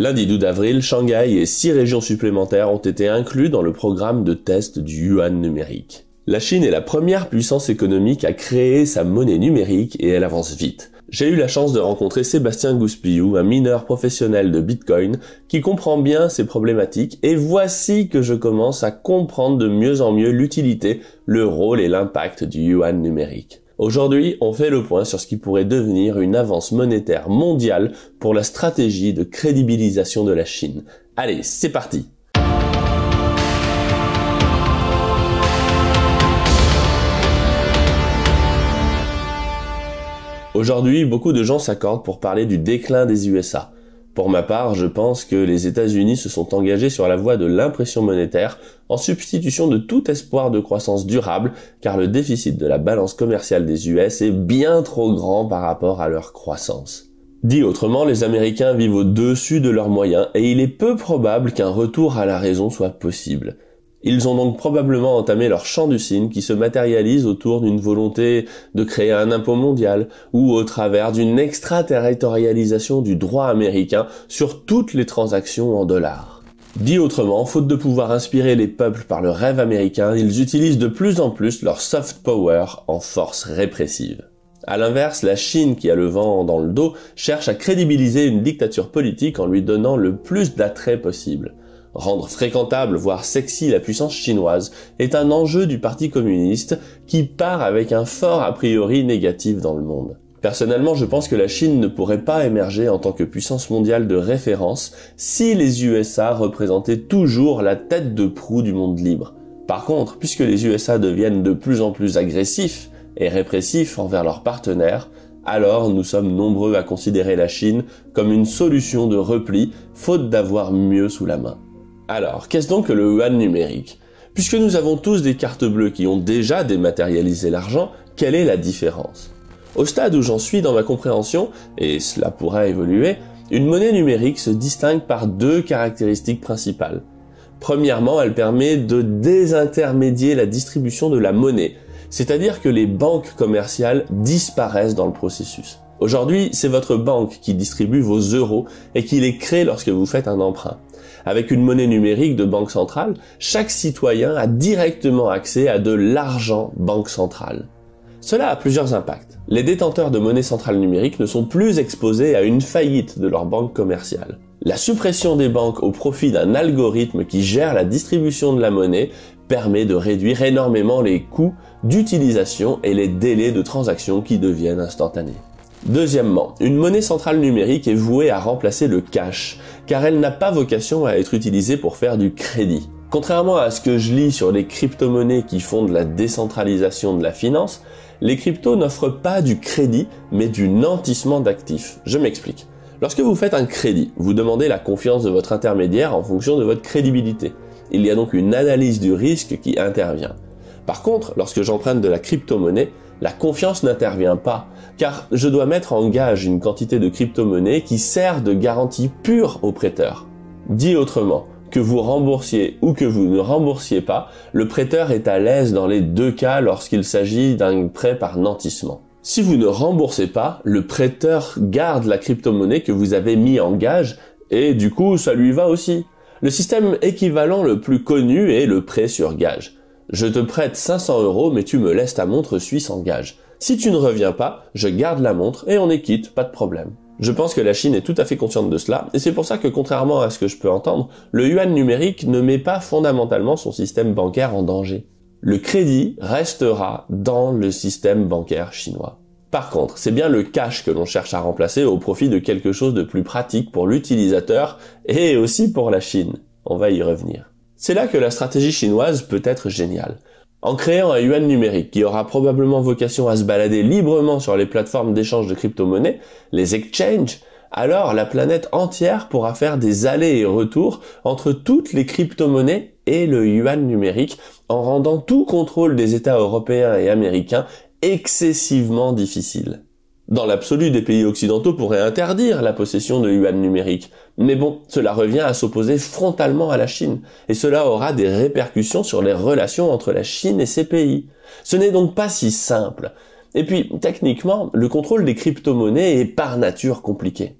Lundi 12 avril, Shanghai et six régions supplémentaires ont été inclus dans le programme de test du yuan numérique. La Chine est la première puissance économique à créer sa monnaie numérique et elle avance vite. J'ai eu la chance de rencontrer Sébastien Gouspillou, un mineur professionnel de Bitcoin, qui comprend bien ces problématiques et voici que je commence à comprendre de mieux en mieux l'utilité, le rôle et l'impact du yuan numérique. Aujourd'hui, on fait le point sur ce qui pourrait devenir une avance monétaire mondiale pour la stratégie de crédibilisation de la Chine. Allez, c'est parti Aujourd'hui, beaucoup de gens s'accordent pour parler du déclin des USA. Pour ma part, je pense que les États-Unis se sont engagés sur la voie de l'impression monétaire en substitution de tout espoir de croissance durable, car le déficit de la balance commerciale des US est bien trop grand par rapport à leur croissance. Dit autrement, les Américains vivent au-dessus de leurs moyens et il est peu probable qu'un retour à la raison soit possible. Ils ont donc probablement entamé leur champ du signe qui se matérialise autour d'une volonté de créer un impôt mondial ou au travers d'une extraterritorialisation du droit américain sur toutes les transactions en dollars. Dit autrement, faute de pouvoir inspirer les peuples par le rêve américain, ils utilisent de plus en plus leur soft power en force répressive. À l'inverse, la Chine, qui a le vent dans le dos, cherche à crédibiliser une dictature politique en lui donnant le plus d'attrait possible. Rendre fréquentable, voire sexy la puissance chinoise est un enjeu du Parti communiste qui part avec un fort a priori négatif dans le monde. Personnellement, je pense que la Chine ne pourrait pas émerger en tant que puissance mondiale de référence si les USA représentaient toujours la tête de proue du monde libre. Par contre, puisque les USA deviennent de plus en plus agressifs et répressifs envers leurs partenaires, alors nous sommes nombreux à considérer la Chine comme une solution de repli, faute d'avoir mieux sous la main. Alors, qu'est-ce donc que le yuan numérique Puisque nous avons tous des cartes bleues qui ont déjà dématérialisé l'argent, quelle est la différence Au stade où j'en suis dans ma compréhension, et cela pourra évoluer, une monnaie numérique se distingue par deux caractéristiques principales. Premièrement, elle permet de désintermédier la distribution de la monnaie, c'est-à-dire que les banques commerciales disparaissent dans le processus. Aujourd'hui, c'est votre banque qui distribue vos euros et qui les crée lorsque vous faites un emprunt. Avec une monnaie numérique de banque centrale, chaque citoyen a directement accès à de l'argent banque centrale. Cela a plusieurs impacts. Les détenteurs de monnaie centrale numérique ne sont plus exposés à une faillite de leur banque commerciale. La suppression des banques au profit d'un algorithme qui gère la distribution de la monnaie permet de réduire énormément les coûts d'utilisation et les délais de transaction qui deviennent instantanés. Deuxièmement, une monnaie centrale numérique est vouée à remplacer le cash, car elle n'a pas vocation à être utilisée pour faire du crédit. Contrairement à ce que je lis sur les crypto-monnaies qui font de la décentralisation de la finance, les cryptos n'offrent pas du crédit, mais du nantissement d'actifs. Je m'explique. Lorsque vous faites un crédit, vous demandez la confiance de votre intermédiaire en fonction de votre crédibilité. Il y a donc une analyse du risque qui intervient. Par contre, lorsque j'emprunte de la crypto-monnaie, la confiance n'intervient pas, car je dois mettre en gage une quantité de crypto-monnaie qui sert de garantie pure au prêteur. Dit autrement, que vous remboursiez ou que vous ne remboursiez pas, le prêteur est à l'aise dans les deux cas lorsqu'il s'agit d'un prêt par nantissement. Si vous ne remboursez pas, le prêteur garde la crypto que vous avez mis en gage et du coup ça lui va aussi. Le système équivalent le plus connu est le prêt sur gage. Je te prête 500 euros, mais tu me laisses ta montre suisse en gage. Si tu ne reviens pas, je garde la montre et on est quitte, pas de problème. Je pense que la Chine est tout à fait consciente de cela, et c'est pour ça que contrairement à ce que je peux entendre, le yuan numérique ne met pas fondamentalement son système bancaire en danger. Le crédit restera dans le système bancaire chinois. Par contre, c'est bien le cash que l'on cherche à remplacer au profit de quelque chose de plus pratique pour l'utilisateur et aussi pour la Chine. On va y revenir. C'est là que la stratégie chinoise peut être géniale. En créant un yuan numérique qui aura probablement vocation à se balader librement sur les plateformes d'échange de crypto-monnaies, les exchanges, alors la planète entière pourra faire des allers et retours entre toutes les crypto-monnaies et le yuan numérique en rendant tout contrôle des États européens et américains excessivement difficile. Dans l'absolu, des pays occidentaux pourraient interdire la possession de yuan numérique. Mais bon, cela revient à s'opposer frontalement à la Chine, et cela aura des répercussions sur les relations entre la Chine et ces pays. Ce n'est donc pas si simple. Et puis, techniquement, le contrôle des crypto-monnaies est par nature compliqué.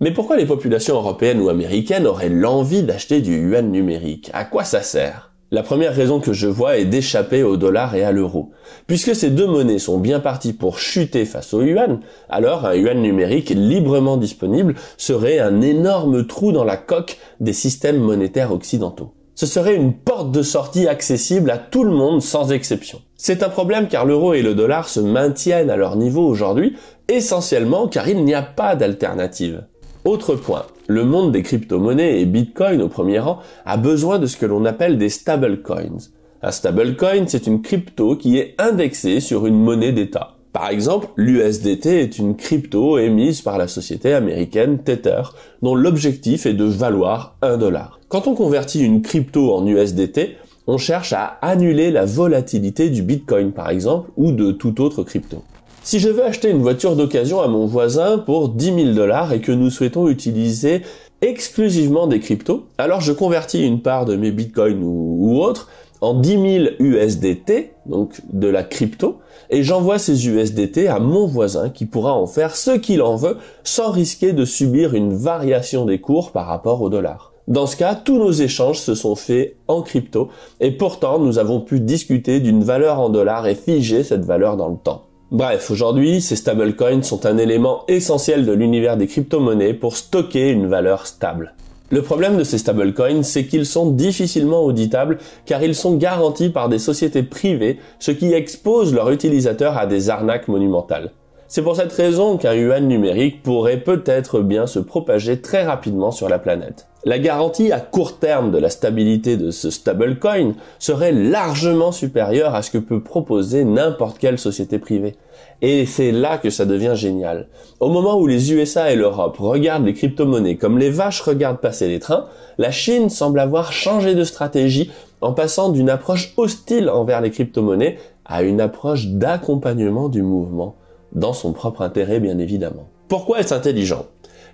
Mais pourquoi les populations européennes ou américaines auraient l'envie d'acheter du yuan numérique À quoi ça sert la première raison que je vois est d'échapper au dollar et à l'euro. Puisque ces deux monnaies sont bien parties pour chuter face au yuan, alors un yuan numérique librement disponible serait un énorme trou dans la coque des systèmes monétaires occidentaux. Ce serait une porte de sortie accessible à tout le monde sans exception. C'est un problème car l'euro et le dollar se maintiennent à leur niveau aujourd'hui, essentiellement car il n'y a pas d'alternative. Autre point, le monde des crypto-monnaies et Bitcoin au premier rang a besoin de ce que l'on appelle des stablecoins. Un stablecoin, c'est une crypto qui est indexée sur une monnaie d'État. Par exemple, l'USDT est une crypto émise par la société américaine Tether, dont l'objectif est de valoir 1 dollar. Quand on convertit une crypto en USDT, on cherche à annuler la volatilité du Bitcoin par exemple ou de toute autre crypto. Si je veux acheter une voiture d'occasion à mon voisin pour 10 000 dollars et que nous souhaitons utiliser exclusivement des cryptos, alors je convertis une part de mes bitcoins ou, autres en 10 000 USDT, donc de la crypto, et j'envoie ces USDT à mon voisin qui pourra en faire ce qu'il en veut sans risquer de subir une variation des cours par rapport au dollar. Dans ce cas, tous nos échanges se sont faits en crypto et pourtant nous avons pu discuter d'une valeur en dollars et figer cette valeur dans le temps. Bref, aujourd'hui, ces stablecoins sont un élément essentiel de l'univers des crypto-monnaies pour stocker une valeur stable. Le problème de ces stablecoins, c'est qu'ils sont difficilement auditables car ils sont garantis par des sociétés privées, ce qui expose leurs utilisateurs à des arnaques monumentales. C'est pour cette raison qu'un yuan numérique pourrait peut-être bien se propager très rapidement sur la planète. La garantie à court terme de la stabilité de ce stablecoin serait largement supérieure à ce que peut proposer n'importe quelle société privée. Et c'est là que ça devient génial. Au moment où les USA et l'Europe regardent les crypto-monnaies comme les vaches regardent passer les trains, la Chine semble avoir changé de stratégie en passant d'une approche hostile envers les crypto-monnaies à une approche d'accompagnement du mouvement dans son propre intérêt bien évidemment. Pourquoi est-ce intelligent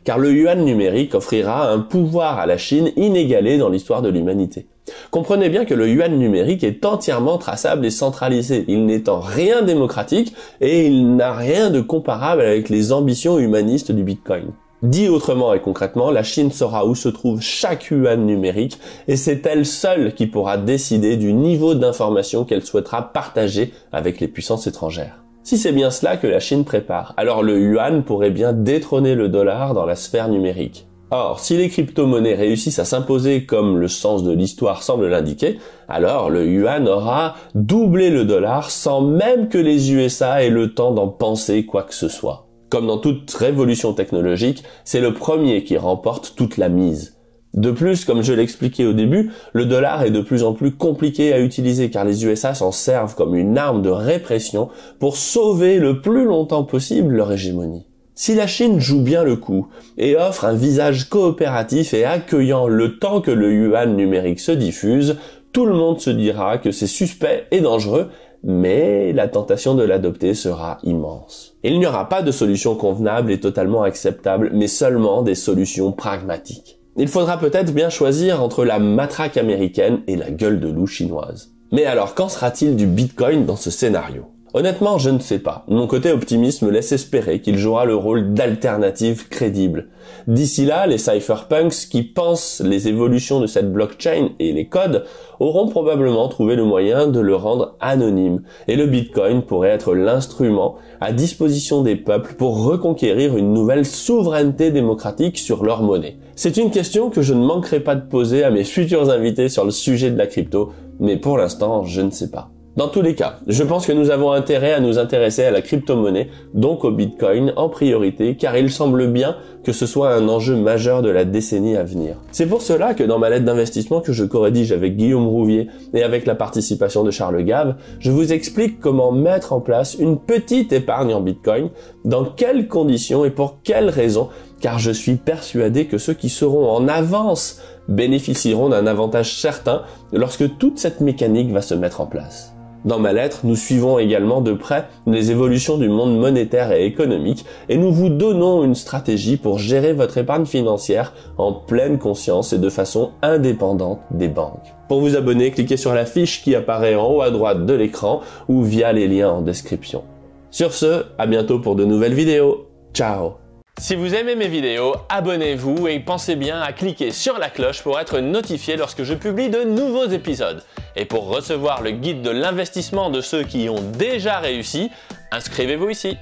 Car le yuan numérique offrira un pouvoir à la Chine inégalé dans l'histoire de l'humanité. Comprenez bien que le yuan numérique est entièrement traçable et centralisé, il n'est en rien démocratique et il n'a rien de comparable avec les ambitions humanistes du Bitcoin. Dit autrement et concrètement, la Chine saura où se trouve chaque yuan numérique et c'est elle seule qui pourra décider du niveau d'information qu'elle souhaitera partager avec les puissances étrangères. Si c'est bien cela que la Chine prépare, alors le yuan pourrait bien détrôner le dollar dans la sphère numérique. Or, si les crypto-monnaies réussissent à s'imposer comme le sens de l'histoire semble l'indiquer, alors le yuan aura doublé le dollar sans même que les USA aient le temps d'en penser quoi que ce soit. Comme dans toute révolution technologique, c'est le premier qui remporte toute la mise. De plus, comme je l'expliquais au début, le dollar est de plus en plus compliqué à utiliser car les USA s'en servent comme une arme de répression pour sauver le plus longtemps possible leur hégémonie. Si la Chine joue bien le coup et offre un visage coopératif et accueillant le temps que le yuan numérique se diffuse, tout le monde se dira que c'est suspect et dangereux, mais la tentation de l'adopter sera immense. Il n'y aura pas de solution convenable et totalement acceptable, mais seulement des solutions pragmatiques. Il faudra peut-être bien choisir entre la matraque américaine et la gueule de loup chinoise. Mais alors, qu'en sera-t-il du Bitcoin dans ce scénario Honnêtement, je ne sais pas. Mon côté optimiste me laisse espérer qu'il jouera le rôle d'alternative crédible. D'ici là, les cypherpunks qui pensent les évolutions de cette blockchain et les codes auront probablement trouvé le moyen de le rendre anonyme, et le Bitcoin pourrait être l'instrument à disposition des peuples pour reconquérir une nouvelle souveraineté démocratique sur leur monnaie. C'est une question que je ne manquerai pas de poser à mes futurs invités sur le sujet de la crypto, mais pour l'instant, je ne sais pas. Dans tous les cas, je pense que nous avons intérêt à nous intéresser à la crypto-monnaie, donc au Bitcoin en priorité, car il semble bien que ce soit un enjeu majeur de la décennie à venir. C'est pour cela que dans ma lettre d'investissement que je corrédige avec Guillaume Rouvier et avec la participation de Charles Gave, je vous explique comment mettre en place une petite épargne en Bitcoin, dans quelles conditions et pour quelles raisons, car je suis persuadé que ceux qui seront en avance bénéficieront d'un avantage certain lorsque toute cette mécanique va se mettre en place. Dans ma lettre, nous suivons également de près les évolutions du monde monétaire et économique et nous vous donnons une stratégie pour gérer votre épargne financière en pleine conscience et de façon indépendante des banques. Pour vous abonner, cliquez sur la fiche qui apparaît en haut à droite de l'écran ou via les liens en description. Sur ce, à bientôt pour de nouvelles vidéos. Ciao si vous aimez mes vidéos, abonnez-vous et pensez bien à cliquer sur la cloche pour être notifié lorsque je publie de nouveaux épisodes. Et pour recevoir le guide de l'investissement de ceux qui ont déjà réussi, inscrivez-vous ici.